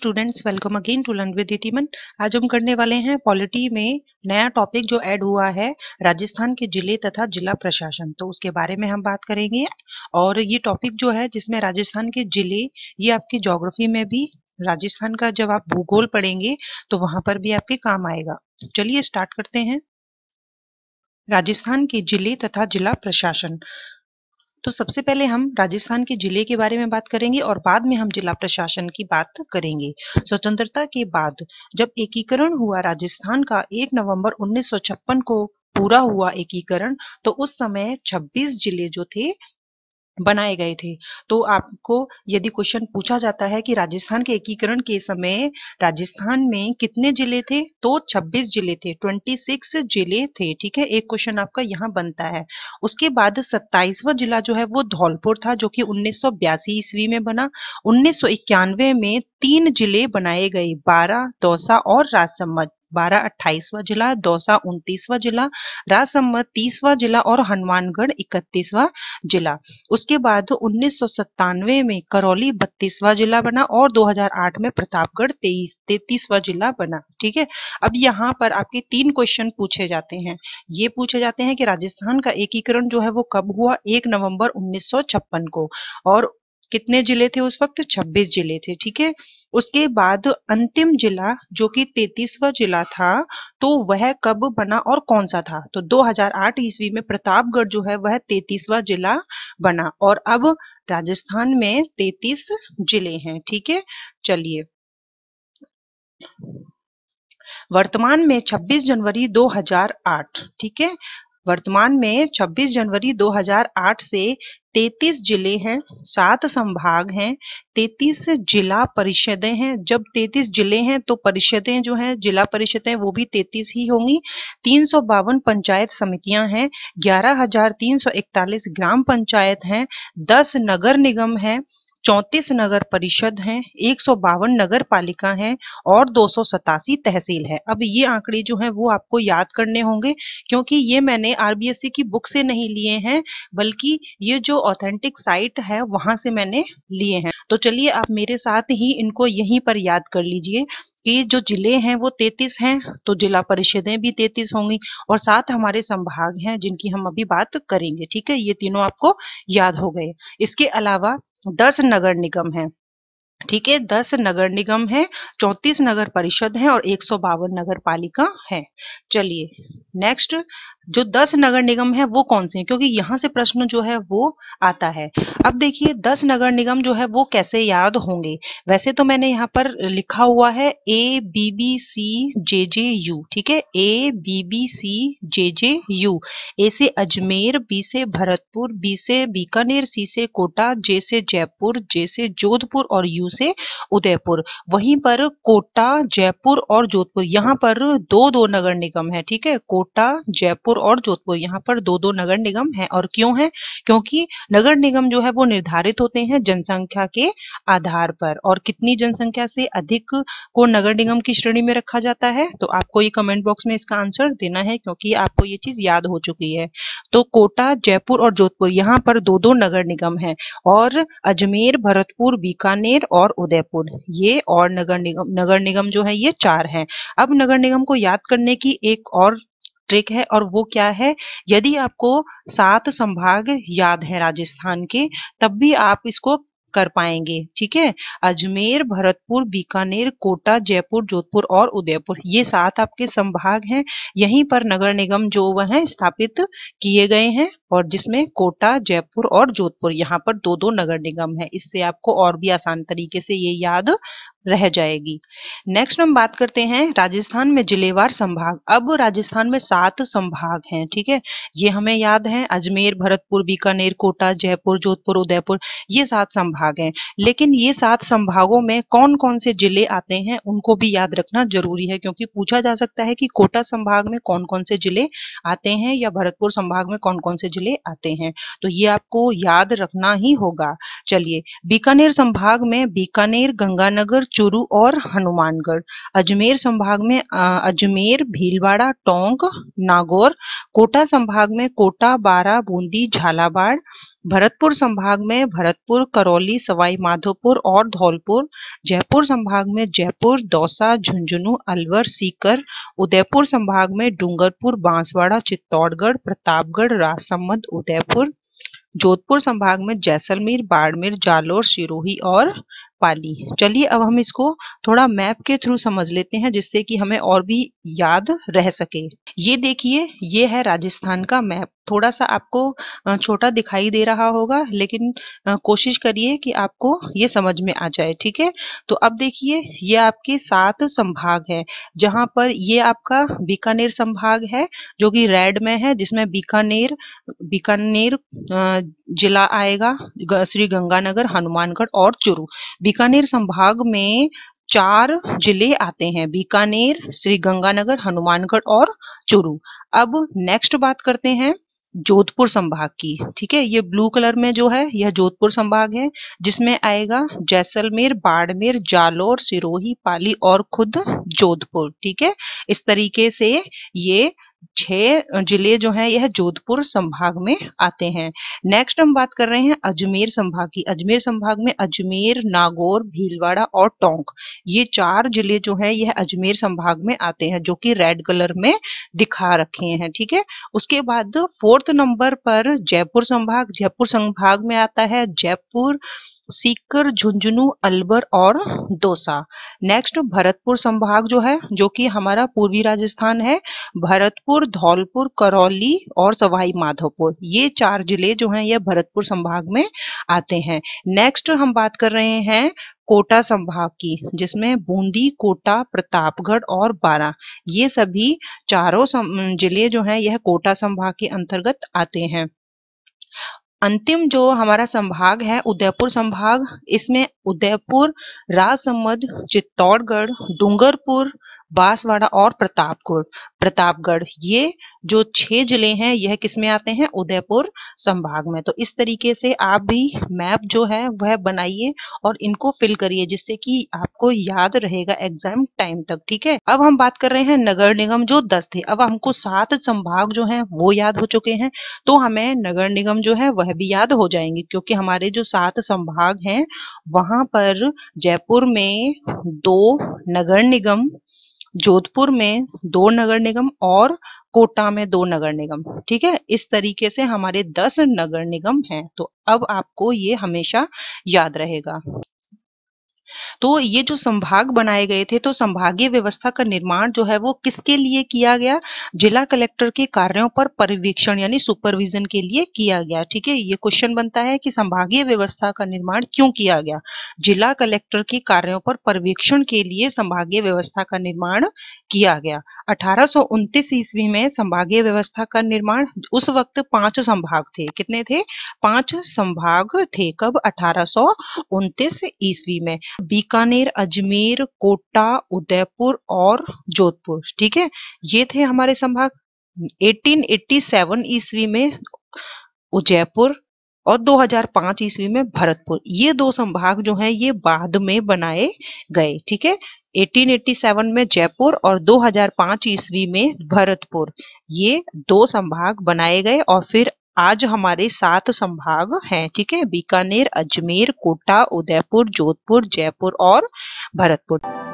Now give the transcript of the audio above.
students welcome again to learn with Ditiman आज हम करने वाले हैं पॉलिटी में नया टॉपिक जो ऐड हुआ है राजस्थान के जिले तथा जिला प्रशासन तो उसके बारे में हम बात करेंगे और ये टॉपिक जो है जिसमें राजस्थान के जिले ये आपकी जोग्राफी में भी राजस्थान का जब आप भूगोल पढ़ेंगे तो वहां पर भी आपके काम आएगा चलिए स्टार्ट करते हैं राजस्थान के जिले तथा जिला प्रशासन तो सबसे पहले हम राजस्थान के जिले के बारे में बात करेंगे और बाद में हम जिला प्रशासन की बात करेंगे स्वतंत्रता के बाद जब एकीकरण हुआ राजस्थान का 1 नवंबर 1956 को पूरा हुआ एकीकरण तो उस समय 26 जिले जो थे बनाए गए थे तो आपको यदि क्वेश्चन पूछा जाता है कि राजस्थान के एकीकरण के समय राजस्थान में कितने जिले थे तो 26 जिले थे 26 जिले थे ठीक है एक क्वेश्चन आपका यहाँ बनता है उसके बाद 27वां जिला जो है वो धौलपुर था जो कि उन्नीस ईस्वी में बना उन्नीस में तीन जिले बनाए गए बारह दौसा और राजसमंद बारह अट्ठाईसवा जिला दौसा उनतीसवा जिला राजसम्मत तीसवा जिला और हनुमानगढ़ इकतीसवा जिला उसके बाद उन्नीस में करौली बत्तीसवा जिला बना और 2008 में प्रतापगढ़ तेईस तैतीसवा जिला बना ठीक है अब यहाँ पर आपके तीन क्वेश्चन पूछे जाते हैं ये पूछे जाते हैं कि राजस्थान का एकीकरण जो है वो कब हुआ एक नवम्बर उन्नीस को और कितने जिले थे उस वक्त 26 जिले थे ठीक है उसके बाद अंतिम जिला जो कि तेतीसवा जिला था तो वह कब बना और कौन सा था तो 2008 ईस्वी में प्रतापगढ़ जो है वह तेतीसवा जिला बना और अब राजस्थान में तेतीस जिले हैं ठीक है चलिए वर्तमान में 26 जनवरी 2008 ठीक है वर्तमान में 26 जनवरी 2008 से 33 जिले हैं सात संभाग हैं 33 जिला परिषदें हैं जब 33 जिले हैं तो परिषदें जो हैं जिला परिषदें वो भी 33 ही होंगी तीन पंचायत समितियां हैं 11,341 ग्राम पंचायत हैं 10 नगर निगम हैं चौंतीस नगर परिषद हैं एक नगर पालिका हैं और दो तहसील है अब ये आंकड़े जो हैं वो आपको याद करने होंगे क्योंकि ये मैंने आरबीएससी की बुक से नहीं लिए हैं बल्कि ये जो ऑथेंटिक साइट है वहां से मैंने लिए हैं तो चलिए आप मेरे साथ ही इनको यहीं पर याद कर लीजिए कि जो जिले हैं वो तैतीस हैं तो जिला परिषदें भी तैतीस होंगी और साथ हमारे संभाग हैं जिनकी हम अभी बात करेंगे ठीक है ये तीनों आपको याद हो गए इसके अलावा दस नगर निगम हैं ठीक है दस नगर निगम है चौंतीस नगर परिषद है और एक सौ बावन नगर पालिका है चलिए नेक्स्ट जो दस नगर निगम है वो कौन से हैं क्योंकि यहाँ से प्रश्न जो है वो आता है अब देखिए दस नगर निगम जो है वो कैसे याद होंगे वैसे तो मैंने यहाँ पर लिखा हुआ है A B B C J J U ठीक है A B B C J J U A से अजमेर बी से भरतपुर बी से बीकानेर सी से कोटा जे से जयपुर जे से जोधपुर और यू से उदयपुर वहीं पर कोटा जयपुर और जोधपुर यहाँ पर दो दो नगर निगम है ठीक है कोटा जयपुर और जोधपुर यहाँ पर दो दो नगर निगम है और क्यों है क्योंकि नगर निगम जो है वो निर्धारित होते हैं जनसंख्या के आधार पर और कितनी जनसंख्या से अधिक को नगर निगम की श्रेणी में रखा जाता है तो आपको ये कमेंट बॉक्स में इसका आंसर देना है क्योंकि आपको ये चीज याद हो चुकी है तो कोटा जयपुर और जोधपुर यहाँ पर दो दो नगर निगम है और अजमेर भरतपुर बीकानेर और और उदयपुर ये और नगर निगम नगर निगम जो है ये चार हैं अब नगर निगम को याद करने की एक और ट्रिक है और वो क्या है यदि आपको सात संभाग याद है राजस्थान के तब भी आप इसको कर पाएंगे ठीक है अजमेर भरतपुर बीकानेर कोटा जयपुर जोधपुर और उदयपुर ये सात आपके संभाग हैं यहीं पर नगर निगम जो वह हैं स्थापित किए गए हैं और जिसमें कोटा जयपुर और जोधपुर यहाँ पर दो दो नगर निगम है इससे आपको और भी आसान तरीके से ये याद रह जाएगी नेक्स्ट हम बात करते हैं राजस्थान में जिलेवार संभाग अब राजस्थान में सात संभाग हैं ठीक है ये हमें याद है अजमेर भरतपुर बीकानेर कोटा जयपुर जोधपुर उदयपुर ये सात संभाग हैं लेकिन ये सात संभागों में कौन कौन से जिले आते हैं उनको भी याद रखना जरूरी है क्योंकि पूछा जा सकता है कि कोटा संभाग में कौन कौन से जिले आते हैं या भरतपुर संभाग में कौन कौन से जिले आते हैं तो ये आपको याद रखना ही होगा चलिए बीकानेर संभाग में बीकानेर गंगानगर चुरू और हनुमानगढ़ अजमेर संभाग में अजमेर भीलवाड़ा टोंक नागौर कोटा संभाग में कोटा बारा बूंदी झालावाड़ भरतपुर संभाग में भरतपुर करौली सवाई माधोपुर और धौलपुर जयपुर संभाग में जयपुर दौसा झुंझुनू अलवर सीकर उदयपुर संभाग में डूंगरपुर बांसवाड़ा चित्तौड़गढ़ प्रतापगढ़ राजसमंद उदयपुर जोधपुर संभाग में जैसलमेर बाड़मेर जालोर सिरोही और पाली ली चलिए अब हम इसको थोड़ा मैप के थ्रू समझ लेते हैं जिससे कि हमें और भी याद रह सके ये देखिए ये है राजस्थान का मैप थोड़ा सा आपको छोटा दिखाई दे रहा होगा लेकिन कोशिश करिए कि आपको ये समझ में आ जाए ठीक है तो अब देखिए ये आपके सात संभाग हैं जहां पर ये आपका बीकानेर संभाग है जो कि रेड में है जिसमें बीकानेर बीकानेर जिला आएगा श्री गंगानगर हनुमानगढ़ और चुरू बीकानेर संभाग में चार जिले आते हैं बीकानेर श्री गंगानगर हनुमानगढ़ और चुरू अब नेक्स्ट बात करते हैं जोधपुर संभाग की ठीक है ये ब्लू कलर में जो है यह जोधपुर संभाग है जिसमें आएगा जैसलमेर बाड़मेर जालोर सिरोही पाली और खुद जोधपुर ठीक है इस तरीके से ये छह जिले जो हैं यह जोधपुर संभाग में आते हैं नेक्स्ट हम बात कर रहे हैं अजमेर संभाग की अजमेर संभाग में अजमेर नागौर भीलवाड़ा और टोंक ये चार जिले जो हैं यह अजमेर संभाग में आते हैं जो कि रेड कलर में दिखा रखे हैं ठीक है उसके बाद फोर्थ नंबर पर जयपुर संभाग जयपुर संभाग में आता है जयपुर सीकर झुंझुनू अलवर और दौसा नेक्स्ट भरतपुर संभाग जो है जो कि हमारा पूर्वी राजस्थान है भरतपुर जबलपुर धौलपुर करौली और सवाई माधोपुर ये चार जिले जो हैं ये भरतपुर संभाग में आते हैं नेक्स्ट हम बात कर रहे हैं कोटा संभाग की जिसमें बूंदी कोटा प्रतापगढ़ और बारा ये सभी चारों जिले जो हैं यह कोटा संभाग के अंतर्गत आते हैं अंतिम जो हमारा संभाग है उदयपुर संभाग इसमें उदयपुर राजसमंद चित्तौड़गढ़ डूंगरपुर बांसवाड़ा और प्रतापगढ़ प्रतापगढ़ ये जो छह जिले हैं यह किस में आते हैं उदयपुर संभाग में तो इस तरीके से आप भी मैप जो है वह बनाइए और इनको फिल करिए जिससे कि आपको याद रहेगा एग्जाम टाइम तक ठीक है अब हम बात कर रहे हैं नगर निगम जो दस थे अब हमको सात संभाग जो है वो याद हो चुके हैं तो हमें नगर निगम जो है वह भी याद हो जाएंगे क्योंकि हमारे जो सात संभाग हैं वहां पर जयपुर में दो नगर निगम जोधपुर में दो नगर निगम और कोटा में दो नगर निगम ठीक है इस तरीके से हमारे दस नगर निगम हैं तो अब आपको ये हमेशा याद रहेगा तो ये जो संभाग बनाए गए थे तो संभागीय व्यवस्था का निर्माण जो है वो किसके लिए किया गया जिला कलेक्टर के कार्यों पर परिवीक्षण यानी सुपरविजन के लिए किया गया ठीक है ये क्वेश्चन बनता है कि संभागीय व्यवस्था का निर्माण क्यों किया गया जिला कलेक्टर के कार्यों पर पर्यवेक्षण के लिए संभागीय व्यवस्था का निर्माण किया गया अठारह ईस्वी में संभागीय व्यवस्था का निर्माण उस वक्त पांच संभाग थे कितने थे पांच संभाग थे कब अठारह ईस्वी में बी बीकानेर अजमेर कोटा उदयपुर और जोधपुर ठीक है ये थे हमारे संभाग 1887 ईस्वी में उजयपुर और 2005 ईस्वी में भरतपुर ये दो संभाग जो हैं ये बाद में बनाए गए ठीक है 1887 में जयपुर और 2005 ईस्वी में भरतपुर ये दो संभाग बनाए गए और फिर आज हमारे सात संभाग हैं ठीक है बीकानेर अजमेर कोटा उदयपुर जोधपुर जयपुर और भरतपुर